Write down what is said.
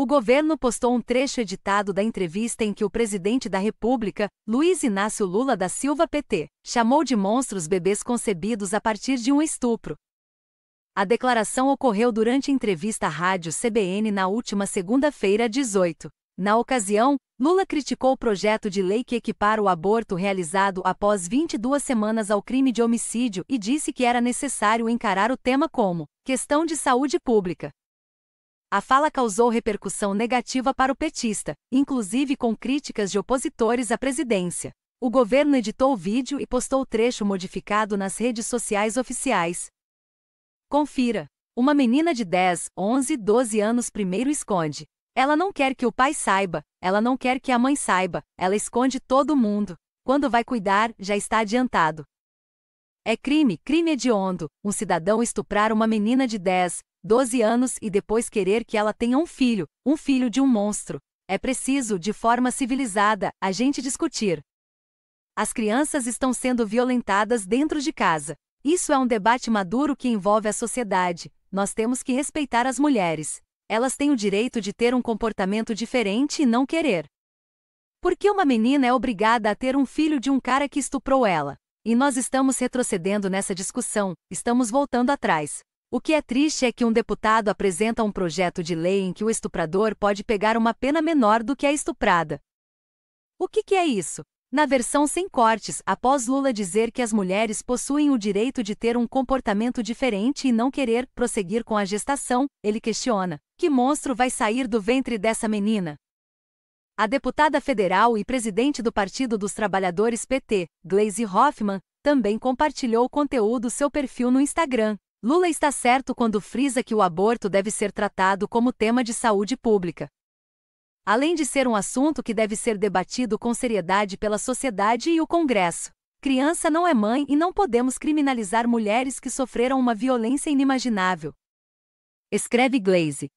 O governo postou um trecho editado da entrevista em que o presidente da República, Luiz Inácio Lula da Silva PT, chamou de monstros bebês concebidos a partir de um estupro. A declaração ocorreu durante entrevista à rádio CBN na última segunda-feira, 18. Na ocasião, Lula criticou o projeto de lei que equipara o aborto realizado após 22 semanas ao crime de homicídio e disse que era necessário encarar o tema como questão de saúde pública. A fala causou repercussão negativa para o petista, inclusive com críticas de opositores à presidência. O governo editou o vídeo e postou o trecho modificado nas redes sociais oficiais. Confira. Uma menina de 10, 11 12 anos primeiro esconde. Ela não quer que o pai saiba, ela não quer que a mãe saiba, ela esconde todo mundo. Quando vai cuidar, já está adiantado. É crime, crime hediondo, um cidadão estuprar uma menina de 10, 12 anos e depois querer que ela tenha um filho, um filho de um monstro. É preciso, de forma civilizada, a gente discutir. As crianças estão sendo violentadas dentro de casa. Isso é um debate maduro que envolve a sociedade. Nós temos que respeitar as mulheres. Elas têm o direito de ter um comportamento diferente e não querer. Por que uma menina é obrigada a ter um filho de um cara que estuprou ela? E nós estamos retrocedendo nessa discussão, estamos voltando atrás. O que é triste é que um deputado apresenta um projeto de lei em que o estuprador pode pegar uma pena menor do que a estuprada. O que, que é isso? Na versão sem cortes, após Lula dizer que as mulheres possuem o direito de ter um comportamento diferente e não querer prosseguir com a gestação, ele questiona: que monstro vai sair do ventre dessa menina? A deputada federal e presidente do Partido dos Trabalhadores PT, Glaise Hoffmann, também compartilhou o conteúdo seu perfil no Instagram, Lula está certo quando frisa que o aborto deve ser tratado como tema de saúde pública. Além de ser um assunto que deve ser debatido com seriedade pela sociedade e o Congresso. Criança não é mãe e não podemos criminalizar mulheres que sofreram uma violência inimaginável. Escreve Glaze.